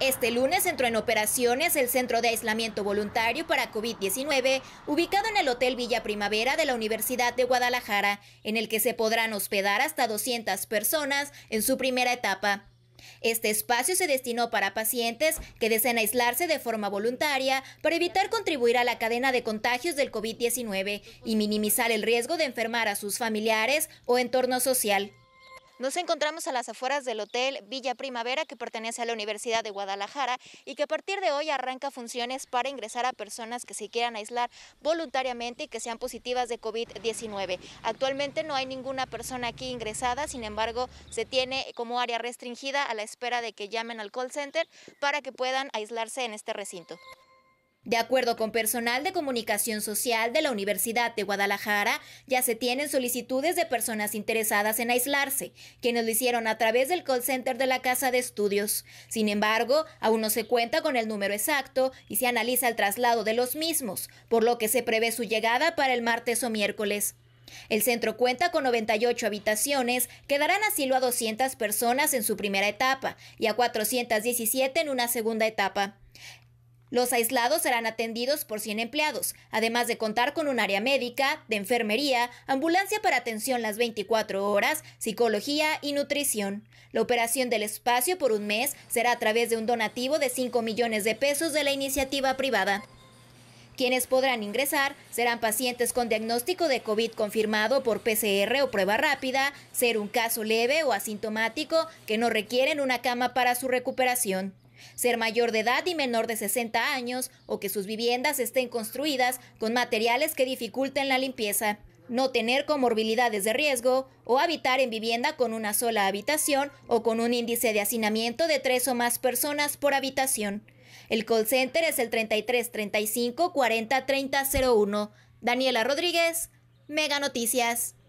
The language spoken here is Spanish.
Este lunes entró en operaciones el Centro de Aislamiento Voluntario para COVID-19, ubicado en el Hotel Villa Primavera de la Universidad de Guadalajara, en el que se podrán hospedar hasta 200 personas en su primera etapa. Este espacio se destinó para pacientes que deseen aislarse de forma voluntaria para evitar contribuir a la cadena de contagios del COVID-19 y minimizar el riesgo de enfermar a sus familiares o entorno social. Nos encontramos a las afueras del Hotel Villa Primavera que pertenece a la Universidad de Guadalajara y que a partir de hoy arranca funciones para ingresar a personas que se quieran aislar voluntariamente y que sean positivas de COVID-19. Actualmente no hay ninguna persona aquí ingresada, sin embargo se tiene como área restringida a la espera de que llamen al call center para que puedan aislarse en este recinto. De acuerdo con personal de comunicación social de la Universidad de Guadalajara, ya se tienen solicitudes de personas interesadas en aislarse, quienes lo hicieron a través del call center de la Casa de Estudios. Sin embargo, aún no se cuenta con el número exacto y se analiza el traslado de los mismos, por lo que se prevé su llegada para el martes o miércoles. El centro cuenta con 98 habitaciones que darán asilo a 200 personas en su primera etapa y a 417 en una segunda etapa. Los aislados serán atendidos por 100 empleados, además de contar con un área médica, de enfermería, ambulancia para atención las 24 horas, psicología y nutrición. La operación del espacio por un mes será a través de un donativo de 5 millones de pesos de la iniciativa privada. Quienes podrán ingresar serán pacientes con diagnóstico de COVID confirmado por PCR o prueba rápida, ser un caso leve o asintomático que no requieren una cama para su recuperación ser mayor de edad y menor de 60 años o que sus viviendas estén construidas con materiales que dificulten la limpieza, no tener comorbilidades de riesgo o habitar en vivienda con una sola habitación o con un índice de hacinamiento de tres o más personas por habitación. El call center es el 33 40 30 Daniela Rodríguez, Mega Noticias.